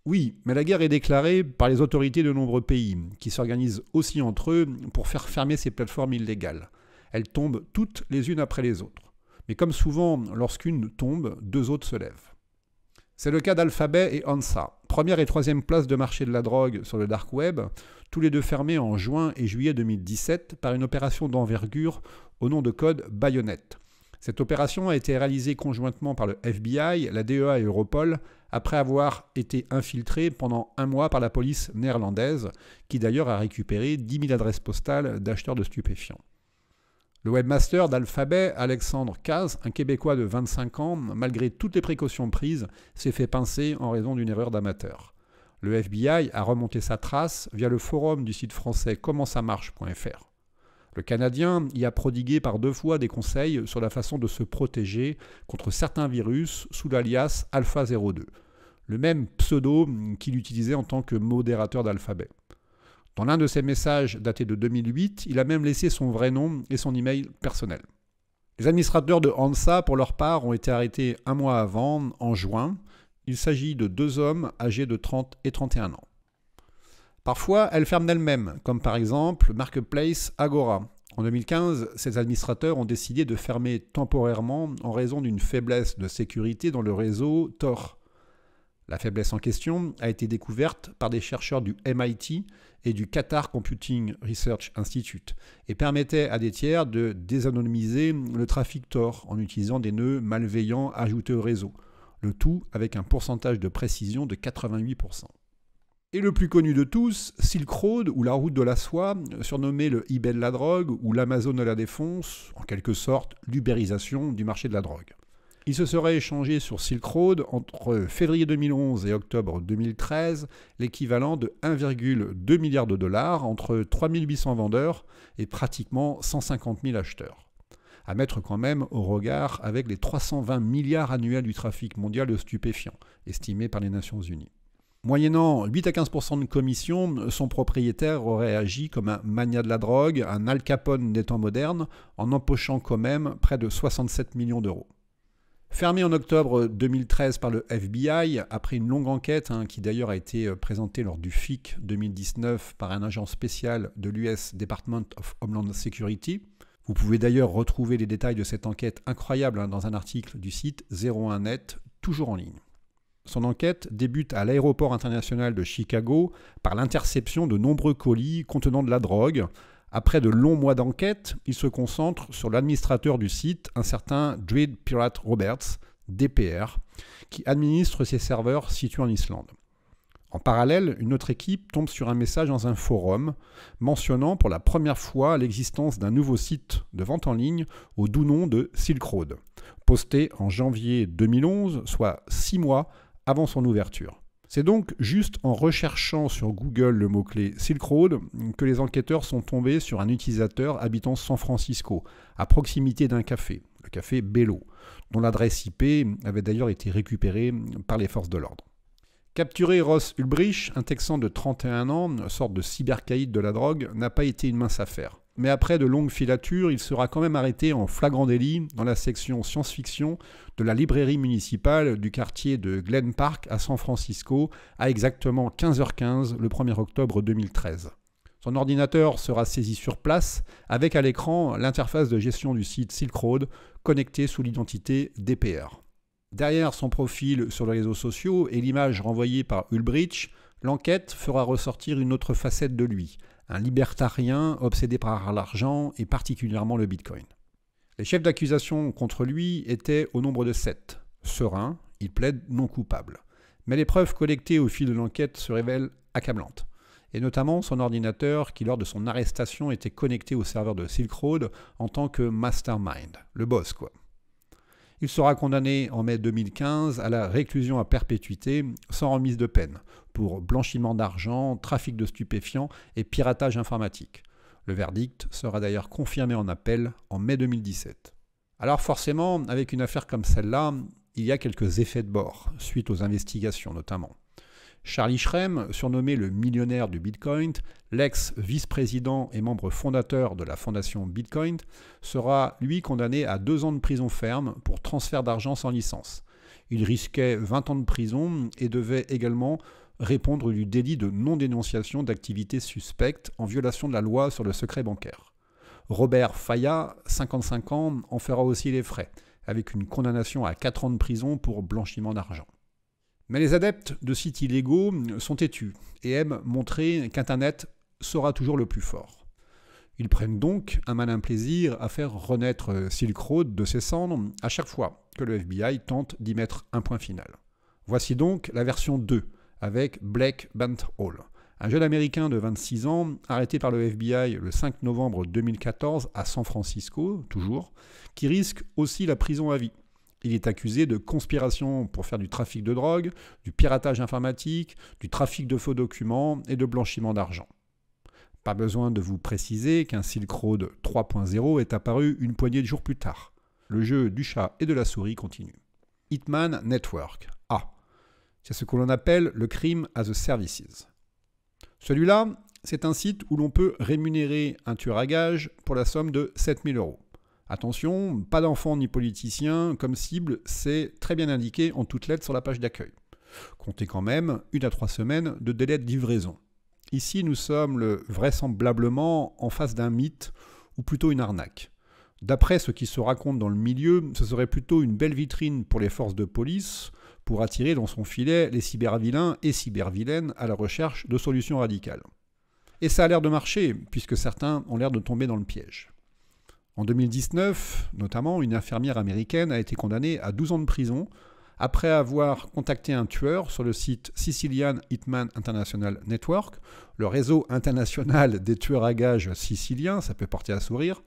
Oui, mais la guerre est déclarée par les autorités de nombreux pays, qui s'organisent aussi entre eux pour faire fermer ces plateformes illégales. Elles tombent toutes les unes après les autres. Mais comme souvent, lorsqu'une tombe, deux autres se lèvent. C'est le cas d'Alphabet et ANSA, première et troisième place de marché de la drogue sur le dark web, tous les deux fermés en juin et juillet 2017 par une opération d'envergure au nom de code Bayonnette. Cette opération a été réalisée conjointement par le FBI, la DEA et Europol après avoir été infiltré pendant un mois par la police néerlandaise, qui d'ailleurs a récupéré 10 000 adresses postales d'acheteurs de stupéfiants. Le webmaster d'Alphabet, Alexandre Caz, un Québécois de 25 ans, malgré toutes les précautions prises, s'est fait pincer en raison d'une erreur d'amateur. Le FBI a remonté sa trace via le forum du site français commentsaMarche.fr. Le Canadien y a prodigué par deux fois des conseils sur la façon de se protéger contre certains virus sous l'alias Alpha 02, le même pseudo qu'il utilisait en tant que modérateur d'Alphabet. Dans l'un de ses messages daté de 2008, il a même laissé son vrai nom et son email personnel. Les administrateurs de Hansa, pour leur part, ont été arrêtés un mois avant, en juin. Il s'agit de deux hommes âgés de 30 et 31 ans. Parfois, elles ferment elles mêmes comme par exemple Marketplace Agora. En 2015, ces administrateurs ont décidé de fermer temporairement en raison d'une faiblesse de sécurité dans le réseau Tor. La faiblesse en question a été découverte par des chercheurs du MIT et du Qatar Computing Research Institute et permettait à des tiers de désanonymiser le trafic Tor en utilisant des nœuds malveillants ajoutés au réseau, le tout avec un pourcentage de précision de 88%. Et le plus connu de tous, Silk Road ou la route de la soie, surnommé le eBay de la drogue ou l'Amazon de la défonce, en quelque sorte l'ubérisation du marché de la drogue. Il se serait échangé sur Silk Road entre février 2011 et octobre 2013 l'équivalent de 1,2 milliard de dollars entre 800 vendeurs et pratiquement 150 000 acheteurs. À mettre quand même au regard avec les 320 milliards annuels du trafic mondial de stupéfiants, estimés par les Nations Unies. Moyennant 8 à 15% de commission, son propriétaire aurait agi comme un mania de la drogue, un Al Capone des temps modernes, en empochant quand même près de 67 millions d'euros. Fermé en octobre 2013 par le FBI, après une longue enquête hein, qui d'ailleurs a été euh, présentée lors du FIC 2019 par un agent spécial de l'US Department of Homeland Security, vous pouvez d'ailleurs retrouver les détails de cette enquête incroyable hein, dans un article du site 01net, toujours en ligne. Son enquête débute à l'aéroport international de Chicago par l'interception de nombreux colis contenant de la drogue, après de longs mois d'enquête, il se concentre sur l'administrateur du site, un certain Dread Pirate Roberts, DPR, qui administre ses serveurs situés en Islande. En parallèle, une autre équipe tombe sur un message dans un forum mentionnant pour la première fois l'existence d'un nouveau site de vente en ligne au doux nom de Silk Road, posté en janvier 2011, soit six mois avant son ouverture. C'est donc juste en recherchant sur Google le mot-clé Silk Road que les enquêteurs sont tombés sur un utilisateur habitant San Francisco, à proximité d'un café, le café Bello, dont l'adresse IP avait d'ailleurs été récupérée par les forces de l'ordre. Capturer Ross Ulbrich, un Texan de 31 ans, sorte de cybercaïde de la drogue, n'a pas été une mince affaire mais après de longues filatures, il sera quand même arrêté en flagrant délit dans la section science-fiction de la librairie municipale du quartier de Glen Park à San Francisco à exactement 15h15 le 1er octobre 2013. Son ordinateur sera saisi sur place avec à l'écran l'interface de gestion du site Silk Road connectée sous l'identité DPR. Derrière son profil sur les réseaux sociaux et l'image renvoyée par Ulbricht, l'enquête fera ressortir une autre facette de lui, un libertarien obsédé par l'argent et particulièrement le Bitcoin. Les chefs d'accusation contre lui étaient au nombre de sept. Serein, il plaide non coupable. Mais les preuves collectées au fil de l'enquête se révèlent accablantes, et notamment son ordinateur qui lors de son arrestation était connecté au serveur de Silk Road en tant que mastermind, le boss quoi. Il sera condamné en mai 2015 à la réclusion à perpétuité sans remise de peine pour blanchiment d'argent, trafic de stupéfiants et piratage informatique. Le verdict sera d'ailleurs confirmé en appel en mai 2017. Alors forcément, avec une affaire comme celle-là, il y a quelques effets de bord, suite aux investigations notamment. Charlie Schrem, surnommé le millionnaire du Bitcoin, l'ex-vice-président et membre fondateur de la fondation Bitcoin, sera lui condamné à deux ans de prison ferme pour transfert d'argent sans licence. Il risquait 20 ans de prison et devait également répondre du délit de non-dénonciation d'activités suspectes en violation de la loi sur le secret bancaire. Robert Faya, 55 ans, en fera aussi les frais, avec une condamnation à 4 ans de prison pour blanchiment d'argent. Mais les adeptes de sites illégaux sont têtus et aiment montrer qu'Internet sera toujours le plus fort. Ils prennent donc un malin plaisir à faire renaître Silk Road de ses cendres à chaque fois que le FBI tente d'y mettre un point final. Voici donc la version 2 avec Blake Hall. un jeune américain de 26 ans arrêté par le FBI le 5 novembre 2014 à San Francisco, toujours, qui risque aussi la prison à vie il est accusé de conspiration pour faire du trafic de drogue, du piratage informatique, du trafic de faux documents et de blanchiment d'argent. Pas besoin de vous préciser qu'un Silk Road 3.0 est apparu une poignée de jours plus tard. Le jeu du chat et de la souris continue. Hitman Network. Ah, c'est ce que l'on appelle le crime as a services. Celui-là, c'est un site où l'on peut rémunérer un tueur à gage pour la somme de 7000 euros. Attention, pas d'enfants ni politiciens comme cible, c'est très bien indiqué en toutes lettres sur la page d'accueil. Comptez quand même une à trois semaines de délai de livraison. Ici, nous sommes vraisemblablement en face d'un mythe, ou plutôt une arnaque. D'après ce qui se raconte dans le milieu, ce serait plutôt une belle vitrine pour les forces de police pour attirer dans son filet les cybervilains et cybervilaines à la recherche de solutions radicales. Et ça a l'air de marcher, puisque certains ont l'air de tomber dans le piège. En 2019, notamment, une infirmière américaine a été condamnée à 12 ans de prison après avoir contacté un tueur sur le site Sicilian Hitman International Network, le réseau international des tueurs à gages siciliens, ça peut porter à sourire.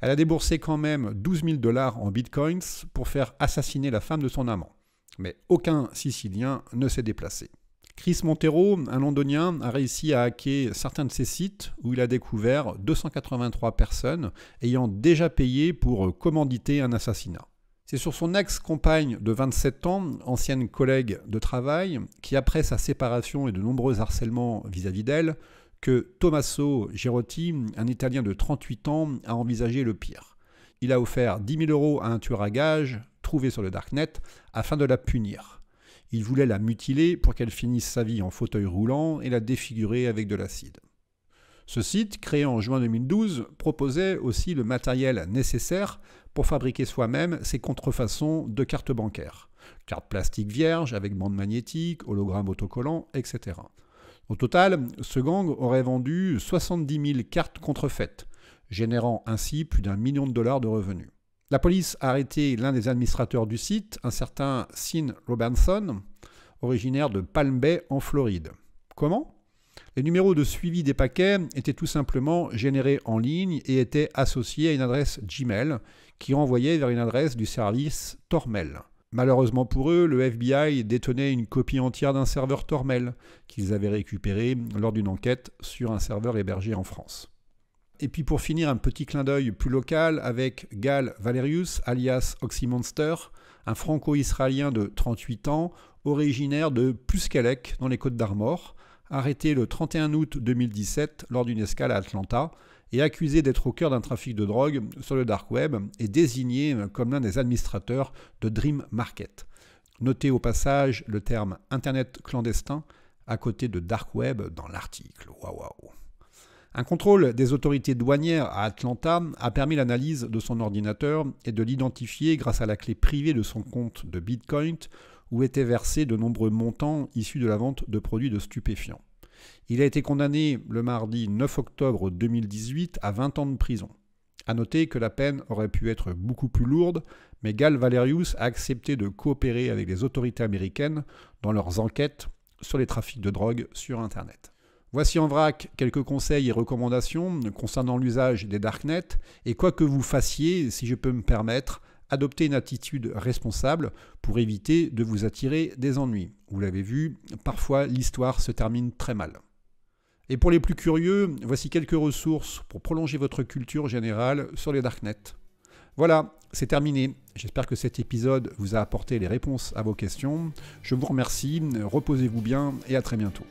Elle a déboursé quand même 12 000 dollars en bitcoins pour faire assassiner la femme de son amant. Mais aucun Sicilien ne s'est déplacé. Chris Montero, un londonien, a réussi à hacker certains de ses sites où il a découvert 283 personnes ayant déjà payé pour commanditer un assassinat. C'est sur son ex-compagne de 27 ans, ancienne collègue de travail, qui après sa séparation et de nombreux harcèlements vis-à-vis d'elle, que Tommaso Girotti, un Italien de 38 ans, a envisagé le pire. Il a offert 10 000 euros à un tueur à gages, trouvé sur le Darknet, afin de la punir. Il voulait la mutiler pour qu'elle finisse sa vie en fauteuil roulant et la défigurer avec de l'acide. Ce site, créé en juin 2012, proposait aussi le matériel nécessaire pour fabriquer soi-même ses contrefaçons de cartes bancaires. Cartes plastiques vierges avec bande magnétique, hologramme autocollant, etc. Au total, ce gang aurait vendu 70 000 cartes contrefaites, générant ainsi plus d'un million de dollars de revenus. La police a arrêté l'un des administrateurs du site, un certain Sean Robinson, originaire de Palm Bay en Floride. Comment Les numéros de suivi des paquets étaient tout simplement générés en ligne et étaient associés à une adresse Gmail qui renvoyait vers une adresse du service Tormel. Malheureusement pour eux, le FBI détenait une copie entière d'un serveur Tormel qu'ils avaient récupéré lors d'une enquête sur un serveur hébergé en France. Et puis pour finir, un petit clin d'œil plus local avec Gal Valerius, alias Oxymonster, un franco-israélien de 38 ans, originaire de Puskalek, dans les Côtes d'Armor, arrêté le 31 août 2017 lors d'une escale à Atlanta et accusé d'être au cœur d'un trafic de drogue sur le dark web et désigné euh, comme l'un des administrateurs de Dream Market. Notez au passage le terme Internet clandestin à côté de dark web dans l'article. waouh. Un contrôle des autorités douanières à Atlanta a permis l'analyse de son ordinateur et de l'identifier grâce à la clé privée de son compte de Bitcoin où étaient versés de nombreux montants issus de la vente de produits de stupéfiants. Il a été condamné le mardi 9 octobre 2018 à 20 ans de prison. A noter que la peine aurait pu être beaucoup plus lourde, mais Gal Valerius a accepté de coopérer avec les autorités américaines dans leurs enquêtes sur les trafics de drogue sur Internet. Voici en vrac quelques conseils et recommandations concernant l'usage des Darknet. et quoi que vous fassiez, si je peux me permettre, adoptez une attitude responsable pour éviter de vous attirer des ennuis. Vous l'avez vu, parfois l'histoire se termine très mal. Et pour les plus curieux, voici quelques ressources pour prolonger votre culture générale sur les Darknet. Voilà, c'est terminé. J'espère que cet épisode vous a apporté les réponses à vos questions. Je vous remercie, reposez-vous bien et à très bientôt.